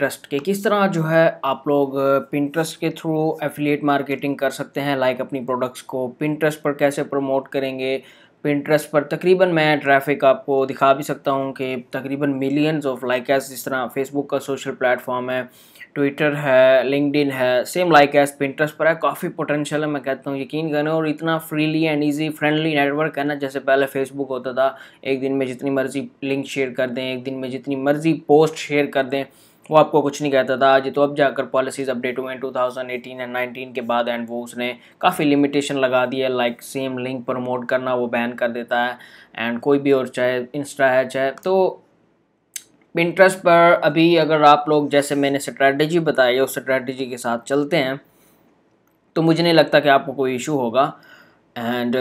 Pinterest के किस तरह जो है आप लोग पिंट्रस्ट के थ्रू एफिलिएट मार्केटिंग कर सकते हैं लाइक अपनी प्रोडक्ट्स को पिंट्रस्ट पर कैसे प्रमोट करेंगे पिंट्रस्ट पर तकरीबन मैं ट्रैफिक आपको दिखा भी सकता हूँ कि तकरीबन मिलियंस ऑफ लाइक एस जिस तरह फेसबुक का सोशल प्लेटफॉर्म है ट्विटर है लिंकड है सेम लाइक एस पिंट्रस्ट पर है काफ़ी पोटेंशियल है मैं कहता हूँ यकीन करें और इतना freely and easy friendly network है ना जैसे पहले फेसबुक होता था एक दिन में जितनी मर्जी लिंक शेयर कर दें एक दिन में जितनी मर्जी पोस्ट शेयर कर दें वो आपको कुछ नहीं कहता था आज तो अब जाकर पॉलिसीज़ अपडेट हुए हैं एटीन एंड नाइनटीन के बाद एंड वो उसने काफ़ी लिमिटेशन लगा दी है लाइक सेम लिंक प्रमोट करना वो बैन कर देता है एंड कोई भी और चाहे इंस्टा है चाहे तो इंटरेस्ट पर अभी अगर आप लोग जैसे मैंने स्ट्रैटेजी बताई है उस स्ट्रैटेजी के साथ चलते हैं तो मुझे नहीं लगता कि आपको कोई इशू होगा एंड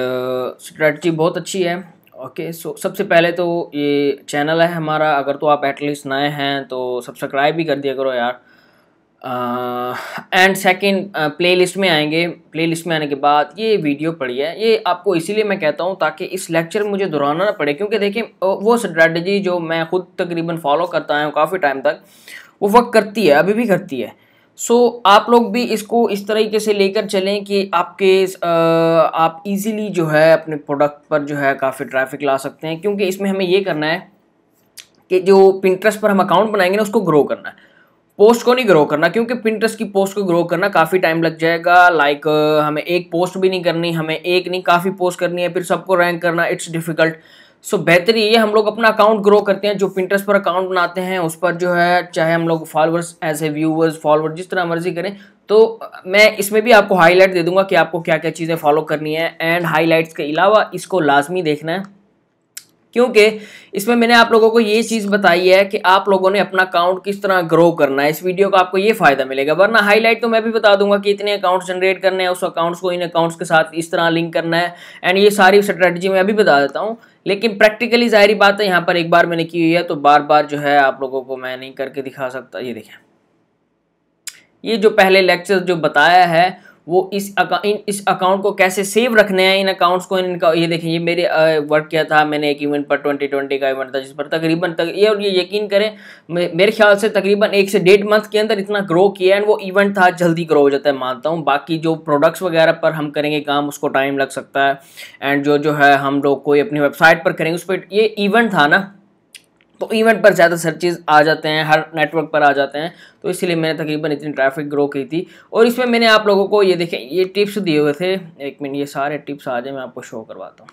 स्ट्रैटी uh, बहुत अच्छी है ओके okay, सो so, सबसे पहले तो ये चैनल है हमारा अगर तो आप एटलीस्ट नए हैं तो सब्सक्राइब भी कर दिया करो यार एंड सेकंड प्लेलिस्ट में आएंगे प्लेलिस्ट में आने के बाद ये वीडियो पड़ी है ये आपको इसीलिए मैं कहता हूँ ताकि इस लेक्चर मुझे दोहराना ना पड़े क्योंकि देखिए वो स्ट्रेटजी जो मैं खुद तकरीबन फॉलो करता हूँ काफ़ी टाइम तक वो वर्क करती है अभी भी करती है सो so, आप लोग भी इसको इस तरीके से लेकर चलें कि आपके आप इजीली जो है अपने प्रोडक्ट पर जो है काफ़ी ट्रैफिक ला सकते हैं क्योंकि इसमें हमें ये करना है कि जो पिंट्रस्ट पर हम अकाउंट बनाएंगे ना उसको ग्रो करना है पोस्ट को नहीं ग्रो करना क्योंकि पिंट्रस्ट की पोस्ट को ग्रो करना काफ़ी टाइम लग जाएगा लाइक हमें एक पोस्ट भी नहीं करनी हमें एक नहीं काफ़ी पोस्ट करनी है फिर सबको रैंक करना इट्स डिफ़िकल्ट सो so, बेहतर ये हम लोग अपना अकाउंट ग्रो करते हैं जो प्रिंटर्स पर अकाउंट बनाते हैं उस पर जो है चाहे हम लोग फॉलोअर्स ए व्यूअर्स फॉलोअर्स जिस तरह मर्जी करें तो मैं इसमें भी आपको हाईलाइट दे दूंगा कि आपको क्या क्या चीज़ें फॉलो करनी है एंड हाईलाइट्स के अलावा इसको लाजमी देखना है क्योंकि इसमें मैंने आप लोगों को ये चीज़ बताई है कि आप लोगों ने अपना अकाउंट किस तरह ग्रो करना है इस वीडियो का आपको ये फ़ायदा मिलेगा वरना हाईलाइट तो मैं भी बता दूंगा कि इतने अकाउंट्स जनरेट करने हैं उस अकाउंट्स को इन अकाउंट्स के साथ इस तरह लिंक करना है एंड ये सारी स्ट्रेटजी मैं अभी बता देता हूँ लेकिन प्रैक्टिकली जाहिर बात है यहाँ पर एक बार मैंने की हुई है तो बार बार जो है आप लोगों को मैं नहीं करके दिखा सकता ये देखें ये जो पहले लेक्चर जो बताया है वो इस अकाउंट इन इस अकाउंट को कैसे सेव रखने हैं इन अकाउंट्स को इनका ये देखें ये मेरे वर्क किया था मैंने एक इवेंट पर ट्वेंटी ट्वेंटी का इवेंट था जिस पर तकरीबन तक ये और ये यकीन करें मेरे ख्याल से तकरीबन एक से डेढ़ मंथ के अंदर इतना ग्रो किया एंड वो इवेंट था जल्दी ग्रो हो जाता है मानता हूँ बाकी जो प्रोडक्ट्स वगैरह पर हम करेंगे काम उसको टाइम लग सकता है एंड जो जो है हम लोग कोई अपनी वेबसाइट पर करेंगे उस पर ये इवेंट था ना तो इवेंट पर ज़्यादा सर्चेज आ जाते हैं हर नेटवर्क पर आ जाते हैं तो इसलिए मैंने तकरीबन इतनी ट्रैफिक ग्रो की थी और इसमें मैंने आप लोगों को ये देखें ये टिप्स दिए हुए थे एक मिनट ये सारे टिप्स आ जाए मैं आपको शो करवाता हूँ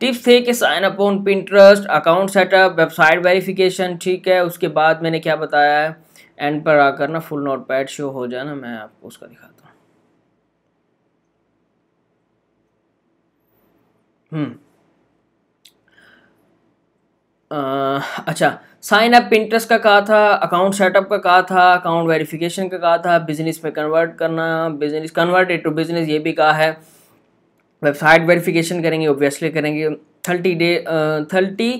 टिप्स थे कि sign up on Pinterest account setup website verification ठीक है उसके बाद मैंने क्या बताया है एंड पर आकर ना फुल नोट पैड शो हो जाए ना मैं आपको उसका दिखाता हूँ हम्म अच्छा साइन अप इंटरेस्ट का कहा था अकाउंट सेटअप का कहा था अकाउंट वेरिफिकेशन का कहा था बिजनेस में कन्वर्ट करना बिजनेस कन्वर्टेड टू बिजनेस ये भी कहा है वेबसाइट वेरिफिकेशन करेंगे ऑब्वियसली करेंगे thirty day thirty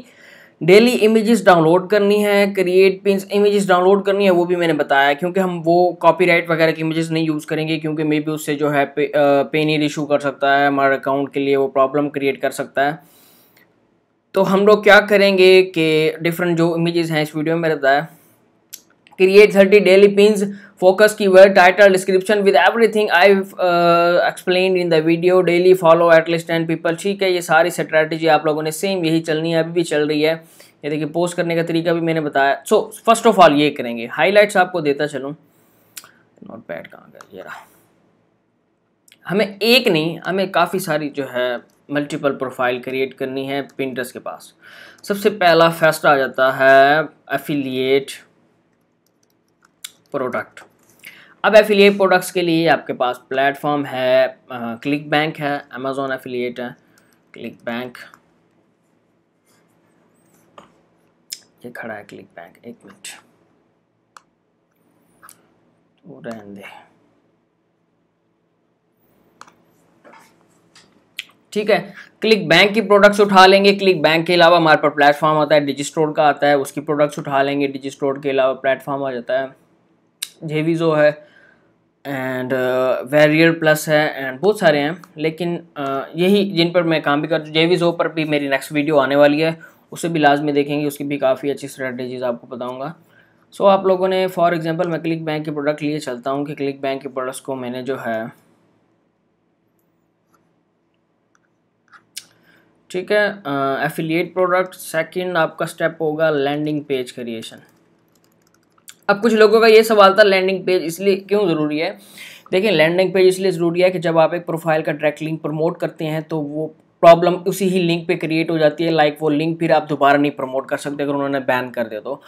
daily images download करनी है क्रिएट पिंस इमेजेस डाउनलोड करनी है वो भी मैंने बताया क्योंकि हम वो कॉपीराइट वगैरह की इमेजेस नहीं यूज़ करेंगे क्योंकि मे भी उससे जो है पे, पेनी इशू कर सकता है हमारे अकाउंट के लिए वो प्रॉब्लम क्रिएट कर सकता है तो हम लोग क्या करेंगे कि डिफरेंट जो इमेजेस हैं इस वीडियो में मैंने बताया create thirty daily pins focus keyword title description with everything I explain in the video daily follow at least ten people ठीक है ये सारी स्ट्रैटेजी आप लोगों ने सेम यही चलनी है अभी भी चल रही है ये देखिए पोस्ट करने का तरीका भी मैंने बताया सो फर्स्ट ऑफ ऑल ये करेंगे हाईलाइट्स आपको देता चलूँ नोट पैड कहाँ गया ये रहा हमें एक नहीं हमें काफ़ी सारी जो है मल्टीपल प्रोफाइल क्रिएट करनी है प्रिंटर्स के पास सबसे पहला फर्स्ट आ जाता है एफिलिएट प्रोडक्ट अब एफिलिएट प्रोडक्ट्स के लिए आपके पास प्लेटफॉर्म है क्लिक बैंक है अमेजोन एफिलिएट है क्लिक बैंक ये खड़ा है क्लिक बैंक एक मिनट वो रहने दे ठीक है क्लिक बैंक की प्रोडक्ट्स उठा लेंगे क्लिक बैंक के अलावा हमारे पास प्लेटफॉर्म आता है डिजिस्टोर का आता है उसकी प्रोडक्ट्स उठा लेंगे डिजिस्टोर के अलावा प्लेटफॉर्म आ जाता है जेवीजो है एंड वेरियर प्लस है एंड बहुत सारे हैं लेकिन uh, यही जिन पर मैं काम भी कर जेवीजो पर भी मेरी नेक्स्ट वीडियो आने वाली है उसे भी लाजमी देखेंगे उसकी भी काफ़ी अच्छी स्ट्रेटजीज आपको बताऊँगा सो so, आप लोगों ने फॉर एग्जाम्पल मैं क्लिक बैंक के प्रोडक्ट लिए चलता हूँ कि क्लिक बैंक के प्रोडक्ट्स को मैंने जो है ठीक है एफिलिएट प्रोडक्ट सेकंड आपका स्टेप होगा लैंडिंग पेज क्रिएशन अब कुछ लोगों का ये सवाल था लैंडिंग पेज इसलिए क्यों ज़रूरी है देखिए लैंडिंग पेज इसलिए ज़रूरी है कि जब आप एक प्रोफाइल का डायरेक्ट लिंक प्रमोट करते हैं तो वो प्रॉब्लम उसी ही लिंक पे क्रिएट हो जाती है लाइक वो लिंक फिर आप दोबारा नहीं प्रमोट कर सकते अगर उन्होंने बैन कर दिया तो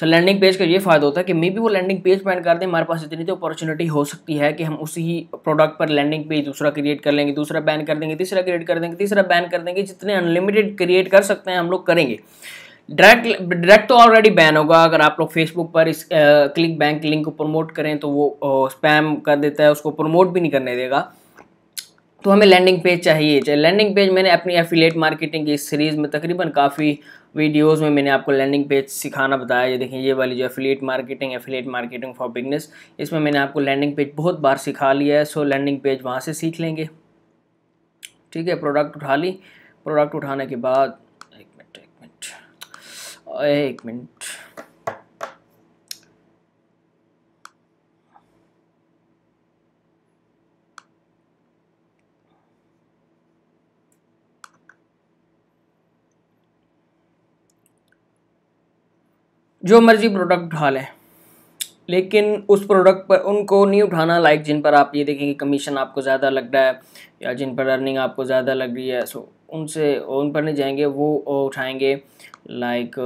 सो लैंडिंग पेज का ये फ़ायदा होता है कि मे भी वो लैंडिंग पेज बैन कर दें हमारे पास इतनी तो अपॉर्चुनिटी हो सकती है कि हम उसी प्रोडक्ट पर लैंडिंग पेज दूसरा क्रिएट कर लेंगे दूसरा बैन कर देंगे तीसरा क्रिएट कर देंगे तीसरा बैन कर देंगे जितने अनलिमिटेड क्रिएट कर सकते हैं हम लोग करेंगे डायरेक्ट डायरेक्ट तो ऑलरेडी बैन होगा अगर आप लोग फेसबुक पर इस क्लिक बैंक लिंक को प्रमोट करें तो वो स्पैम कर देता है उसको प्रमोट भी नहीं करने देगा तो हमें लैंडिंग पेज चाहिए लैंडिंग पेज मैंने अपनी एफिलेट मार्केटिंग की इस सीरीज़ में तकरीबन काफ़ी वीडियोस में मैंने आपको लैंडिंग पेज सिखाना बताया ये देखिए ये वाली जो affiliate marketing affiliate marketing for beginners इसमें मैंने आपको लैंडिंग पेज बहुत बार सिखा लिया है सो लैंडिंग पेज वहाँ से सीख लेंगे ठीक है प्रोडक्ट उठा ली प्रोडक्ट उठाने के बाद एक मिनट एक मिनट एक मिनट जो मर्ज़ी प्रोडक्ट उठा लें लेकिन उस प्रोडक्ट पर उनको नहीं उठाना लाइक जिन पर आप ये देखें कि कमीशन आपको ज़्यादा लग रहा है या जिन पर अर्निंग आपको ज़्यादा लग रही है सो उनसे उन पर नहीं जाएंगे वो उठाएंगे लाइक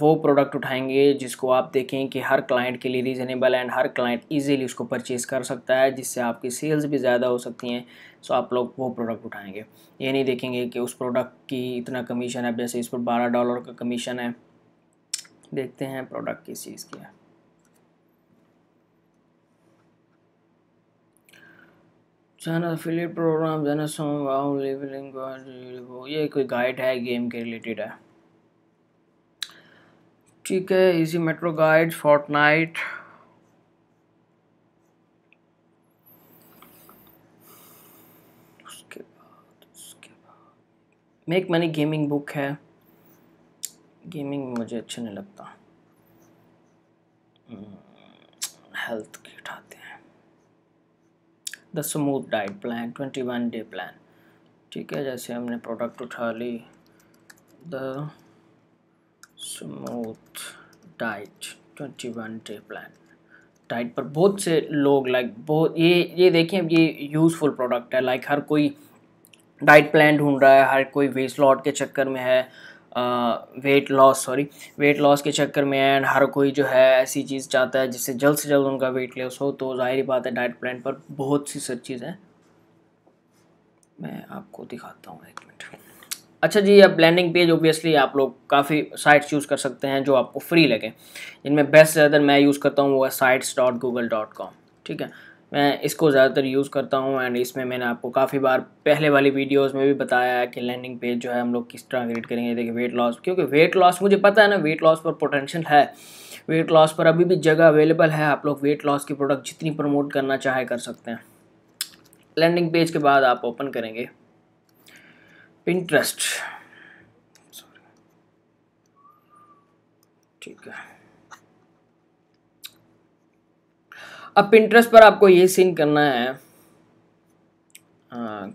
वो प्रोडक्ट उठाएंगे जिसको आप देखें कि हर क्लाइंट के लिए रीज़नेबल एंड हर क्लाइंट इजीली उसको परचेज़ कर सकता है जिससे आपकी सेल्स भी ज़्यादा हो सकती हैं सो आप लोग वो प्रोडक्ट उठाएंगे ये नहीं देखेंगे कि उस प्रोडक्ट की इतना कमीशन है जैसे इस पर बारह डॉलर का कमीशन है देखते हैं प्रोडक्ट किस चीज़ की है चैनल फिलिप प्रोग्राम जाना ये कोई गाइड है गेम के रिलेटेड है ठीक है इजी मेट्रो गाइड फोर्टनाइट उसके बाद उसके बाद मेक मनी गेमिंग बुक है गेमिंग मुझे अच्छा नहीं लगता हेल्थ हम्म, की उठाते हैं the smooth diet plan twenty one day plan ठीक है जैसे हमने प्रोडक्ट उठा ली the smooth diet twenty one day plan diet पर बहुत से लोग लाइक बहुत ये ये देखें अब ये यूज़फुल प्रोडक्ट है लाइक हर कोई डाइट प्लान ढूंढ रहा है हर कोई वेस्ट लॉट के चक्कर में है weight loss sorry weight loss के चक्कर में एंड हर कोई जो है ऐसी चीज़ चाहता है जिससे जल्द से जल्द उनका वेट लॉस हो तो जाहिर बात है डाइट प्लान पर बहुत सी सच चीज़ है मैं आपको दिखाता हूँ एक मिनट अच्छा जी अब लैंडिंग पेज ओबियसली आप लोग काफ़ी साइट्स यूज़ कर सकते हैं जो आपको फ्री लगे जिनमें बेस्ट ज़्यादातर मैं यूज़ करता हूँ वो है sites dot Google dot com ठीक है मैं इसको ज़्यादातर यूज़ करता हूँ एंड इसमें मैंने आपको काफ़ी बार पहले वाली वीडियोस में भी बताया है कि लैंडिंग पेज जो है हम लोग किस तरह क्रिएट करेंगे देखिए वेट लॉस क्योंकि वेट लॉस मुझे पता है ना वेट लॉस पर पोटेंशियल है वेट लॉस पर अभी भी जगह अवेलेबल है आप लोग वेट लॉस की प्रोडक्ट जितनी प्रमोट करना चाहे कर सकते हैं लैंडिंग पेज के बाद आप ओपन करेंगे सॉरी ठीक है अब पिंटरेस्ट पर आपको ये सीन करना है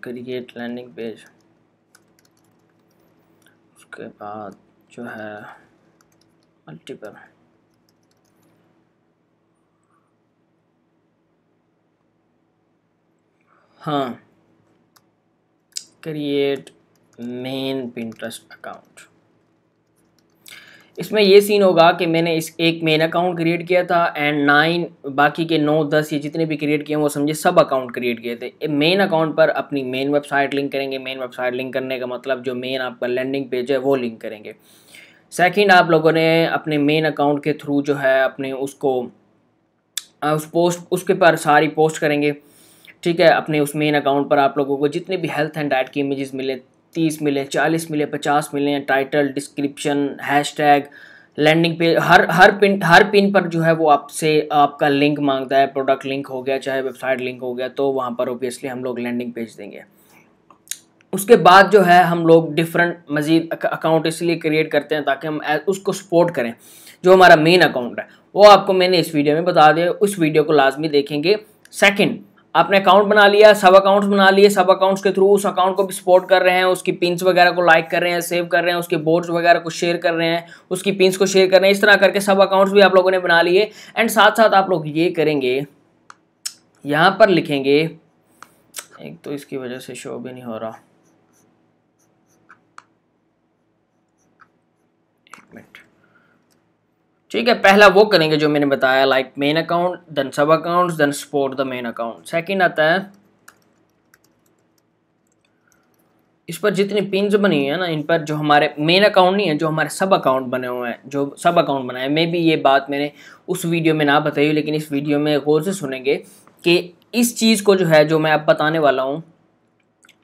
क्रिएट लैंडिंग पेज उसके बाद जो है मल्टीपल हाँ क्रिएट मेन पिंटरेस्ट अकाउंट इसमें ये सीन होगा कि मैंने इस एक मेन अकाउंट क्रिएट किया था एंड नाइन बाकी के नौ दस ये जितने भी क्रिएट किए हैं वो समझे सब अकाउंट क्रिएट किए थे मेन अकाउंट पर अपनी मेन वेबसाइट लिंक करेंगे मेन वेबसाइट लिंक करने का मतलब जो मेन आपका लैंडिंग पेज है वो लिंक करेंगे सेकंड आप लोगों ने अपने मेन अकाउंट के थ्रू जो है अपने उसको उस पोस्ट उसके पर सारी पोस्ट करेंगे ठीक है अपने उस मेन अकाउंट पर आप लोगों को जितने भी हेल्थ एंड डाइट की इमेजेस मिले तीस मिले चालीस मिले पचास मिले title description hash tag landing page हर हर पिन हर पिन पर जो है वो आपसे आपका लिंक मांगता है प्रोडक्ट लिंक हो गया चाहे वेबसाइट लिंक हो गया तो वहाँ पर ओबियसली हम लोग लैंडिंग पेज देंगे उसके बाद जो है हम लोग डिफरेंट मज़ीद अकाउंट इसलिए क्रिएट करते हैं ताकि हम उसको सपोर्ट करें जो हमारा मेन अकाउंट है वो आपको मैंने इस वीडियो में बता दिया उस वीडियो को लाजमी देखेंगे सेकेंड आपने अकाउंट बना लिया सब अकाउंट्स बना लिए सब अकाउंट्स के थ्रू उस अकाउंट को भी सपोर्ट कर रहे हैं उसकी पिंस वगैरह को लाइक कर रहे हैं सेव कर रहे हैं उसके बोर्ड्स वगैरह को शेयर कर रहे हैं उसकी पिंस को शेयर कर रहे हैं इस तरह करके सब अकाउंट्स भी आप लोगों ने बना लिए एंड साथ साथ आप लोग ये करेंगे यहाँ पर लिखेंगे एक तो इसकी वजह से शो भी नहीं हो रहा ठीक है पहला वो करेंगे जो मैंने बताया like main account then sub accounts then support the main account second आता है इस पर जितनी पिंस बनी है ना इन पर जो हमारे मेन अकाउंट नहीं है जो हमारे सब अकाउंट बने हुए हैं जो सब अकाउंट बनाए मे भी ये बात मैंने उस वीडियो में ना बताई लेकिन इस वीडियो में गौर से सुनेंगे कि इस चीज़ को जो है जो मैं अब बताने वाला हूँ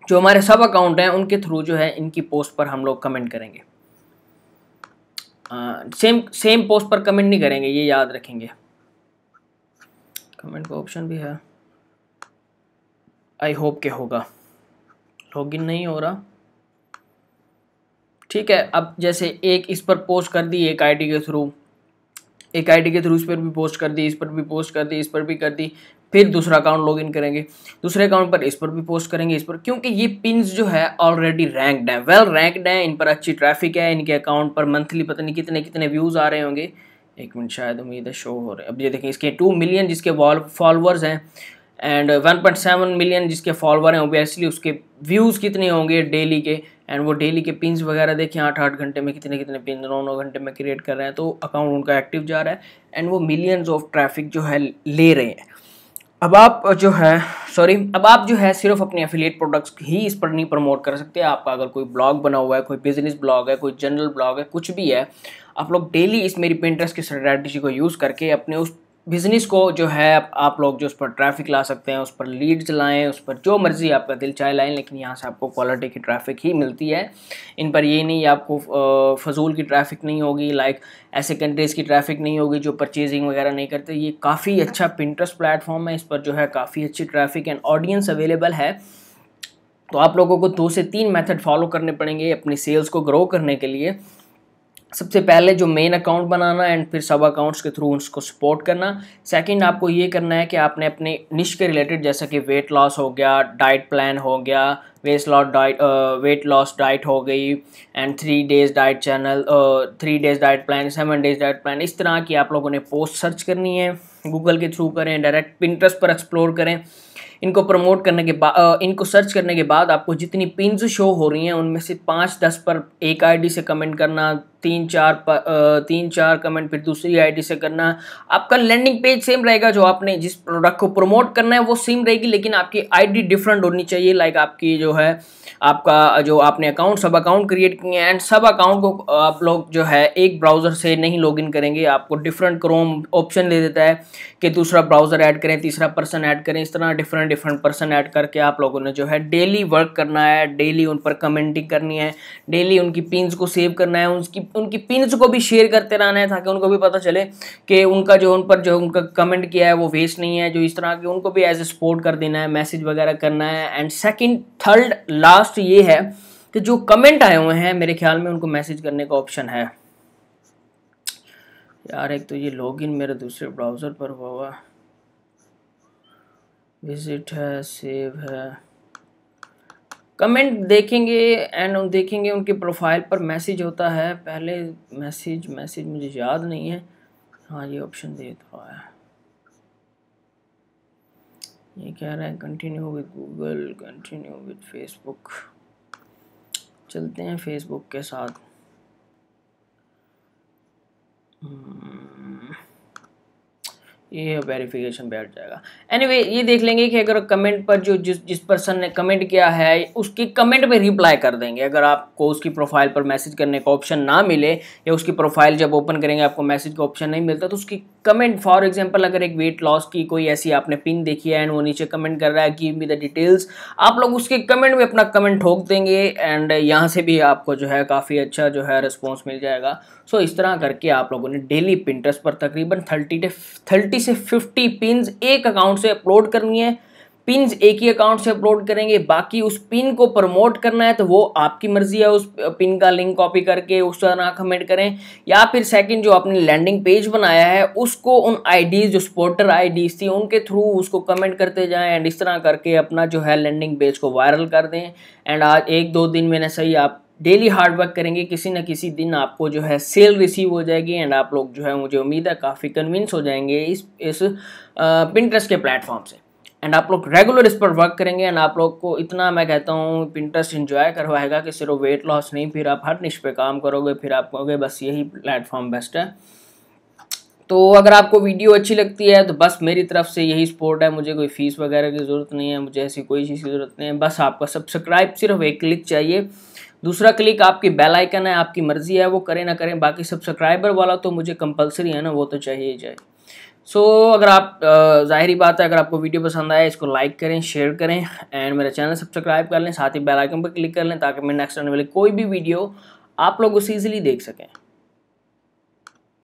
जो हमारे सब अकाउंट हैं उनके थ्रू जो है इनकी पोस्ट पर हम लोग कमेंट करेंगे सेम सेम पोस्ट पर कमेंट नहीं करेंगे ये याद रखेंगे कमेंट का ऑप्शन भी है आई होप के होगा लॉगिन नहीं हो रहा ठीक है अब जैसे एक इस पर पोस्ट कर दी एक आईडी के थ्रू एक आईडी के थ्रू इस पर भी पोस्ट कर दी इस पर भी पोस्ट कर दी इस पर भी कर दी फिर दूसरा अकाउंट लॉग इन करेंगे दूसरे अकाउंट पर इस पर भी पोस्ट करेंगे इस पर क्योंकि ये पिन जो है ऑलरेडी रैंक्ड हैं वेल रैंक्ड हैं इन पर अच्छी ट्रैफिक है इनके अकाउंट पर मंथली पता नहीं कितने कितने व्यूज़ आ रहे होंगे एक मिनट शायद उम्मीद है शो हो रहे हैं अब ये देखें इसके टू मिलियन जिसके फॉलोअर्स हैं and one point seven million जिसके फॉलोअर हैं ओबियसली उसके व्यूज़ कितने होंगे डेली के एंड वो डेली के पिन वगैरह देखें आठ आठ घंटे में कितने कितने पिन नौ नौ घंटे में क्रिएट कर रहे हैं तो अकाउंट उनका एक्टिव जा रहा है एंड वो मिलियंस ऑफ ट्रैफिक जो है ले रहे हैं अब आप जो है सॉरी अब आप जो है सिर्फ अपने एफिलिएट प्रोडक्ट्स ही इस पर नहीं प्रमोट कर सकते आपका अगर कोई ब्लॉग बना हुआ है कोई बिजनेस ब्लॉग है कोई जनरल ब्लॉग है कुछ भी है आप लोग डेली इस मेरी पेंटर्स की स्ट्रैटेजी को यूज़ करके अपने उस बिज़नेस को जो है आप लोग जो उस पर ट्रैफिक ला सकते हैं उस पर लीड्स लाएं उस पर जो मर्ज़ी आपका दिल चाहे लाएं लेकिन यहाँ से आपको क्वालिटी की ट्रैफिक ही मिलती है इन पर ये नहीं आपको फजूल की ट्रैफिक नहीं होगी लाइक ऐसे कंट्रीज़ की ट्रैफिक नहीं होगी जो परचेजिंग वगैरह नहीं करते ये काफ़ी अच्छा पिंट्रस्ट प्लेटफॉर्म है इस पर जो है काफ़ी अच्छी ट्रैफिक एंड ऑडियंस अवेलेबल है तो आप लोगों को दो से तीन मेथड फॉलो करने पड़ेंगे अपनी सेल्स को ग्रो करने के लिए सबसे पहले जो मेन अकाउंट बनाना एंड फिर सब अकाउंट्स के थ्रू उसको सपोर्ट करना सेकंड आपको ये करना है कि आपने अपने निश के रिलेटेड जैसा कि वेट लॉस हो गया डाइट प्लान हो गया weight loss diet weight loss diet हो गई and three days diet channel three days diet plan seven days diet plan इस तरह की आप लोगों ने पोस्ट सर्च करनी है गूगल के थ्रू करें डायरेक्ट पिंट्रस्ट पर एक्सप्लोर करें इनको प्रमोट करने के बाद इनको सर्च करने के बाद आपको जितनी पिंस शो हो रही हैं उनमें से पाँच दस पर एक आईडी से कमेंट करना तीन चार तीन चार कमेंट फिर दूसरी आईडी से करना आपका लैंडिंग पेज सेम रहेगा जो आपने जिस प्रोडक्ट को प्रमोट करना है वो सेम रहेगी लेकिन आपकी आईडी डिफरेंट होनी चाहिए लाइक आपकी जो है आपका जो आपने अकाउंट सब अकाउंट क्रिएट किए हैं एंड सब अकाउंट को आप लोग जो है एक ब्राउज़र से नहीं इन करेंगे आपको डिफरेंट क्रोम ऑप्शन दे देता है कि दूसरा ब्राउज़र ऐड करें तीसरा पर्सन ऐड करें इस तरह डिफरेंट डिफरेंट पर्सन ऐड करके आप लोगों ने जो है डेली वर्क करना है डेली उन पर कमेंटिंग करनी है डेली उनकी पिन्स को सेव करना है उनकी उनकी पिनस को भी शेयर करते रहना है ताकि उनको भी पता चले कि उनका जो उन पर जो उनका कमेंट किया है वो वेस्ट नहीं है जो इस तरह के उनको भी एज ए सपोर्ट कर देना है मैसेज वगैरह करना है एंड सेकेंड थर्ड लास्ट ये है कि जो कमेंट आए हुए हैं मेरे ख्याल में उनको मैसेज करने का ऑप्शन है यार एक तो ये लॉगिन मेरे दूसरे ब्राउज़र पर हुआ हुआ विजिट है सेव है कमेंट देखेंगे एंड उन देखेंगे उनके प्रोफाइल पर मैसेज होता है पहले मैसेज मैसेज मुझे याद नहीं है हाँ ये ऑप्शन दे तो है ये कह रहा है continue with Google continue with Facebook चलते हैं फेसबुक के साथ hmm. ये वेरिफिकेशन बैठ जाएगा एनीवे anyway, ये देख लेंगे कि अगर कमेंट पर जो जिस जिस पर्सन ने कमेंट किया है उसके कमेंट पे रिप्लाई कर देंगे अगर आपको उसकी प्रोफाइल पर मैसेज करने का ऑप्शन ना मिले या उसकी प्रोफाइल जब ओपन करेंगे आपको मैसेज का ऑप्शन नहीं मिलता तो उसकी कमेंट फॉर एग्जाम्पल अगर एक वेट लॉस की कोई ऐसी आपने पिन देखी है एंड वो नीचे कमेंट कर रहा है गिव मी द डिटेल्स आप लोग उसके कमेंट में अपना कमेंट ठोक देंगे एंड यहाँ से भी आपको जो है काफ़ी अच्छा जो है रिस्पॉन्स मिल जाएगा सो so, इस तरह करके आप लोगों ने डेली पिंटर्स पर तकरीबन थर्टी डे थर्टी 40 से 50 पिन एक अकाउंट से अपलोड करनी है पिन एक ही अकाउंट से अपलोड करेंगे बाकी उस पिन को प्रमोट करना है तो वो आपकी मर्जी है उस पिन का लिंक कॉपी करके उस तरह कमेंट करें या फिर सेकंड जो आपने लैंडिंग पेज बनाया है उसको उन आईडीज जो सपोर्टर आईडीज थी उनके थ्रू उसको कमेंट करते जाएं एंड इस तरह करके अपना जो है लैंडिंग पेज को वायरल कर दें एंड आज एक दो दिन मैंने सही आप डेली हार्ड वर्क करेंगे किसी न किसी दिन आपको जो है सेल रिसीव हो जाएगी एंड आप लोग जो है मुझे उम्मीद है काफ़ी कन्विंस हो जाएंगे इस इस पिंटरेस्ट के प्लेटफॉर्म से एंड आप लोग रेगुलर इस पर वर्क करेंगे एंड आप लोग को इतना मैं कहता हूँ पिंटरेस्ट इन्जॉय करवाएगा कि सिर्फ वेट लॉस नहीं फिर आप हर निश पे काम करोगे फिर आप कहोगे बस यही प्लेटफॉर्म बेस्ट है तो अगर आपको वीडियो अच्छी लगती है तो बस मेरी तरफ से यही सपोर्ट है मुझे कोई फ़ीस वगैरह की ज़रूरत नहीं है मुझे ऐसी कोई चीज़ की ज़रूरत नहीं है बस आपका सब्सक्राइब सिर्फ एक क्लिक चाहिए दूसरा क्लिक आपकी बेल आइकन है आपकी मर्जी है वो करें ना करें बाकी सब्सक्राइबर वाला तो मुझे कंपलसरी है ना वो तो चाहिए ही सो so, अगर आप ज़ाहरी बात है अगर आपको वीडियो पसंद आया इसको लाइक करें शेयर करें एंड मेरा चैनल सब्सक्राइब कर लें साथ ही बेल आइकन पर क्लिक कर लें ताकि मैं नेक्स्ट आने वाली कोई भी वीडियो आप लोग उसे ईजिली देख सकें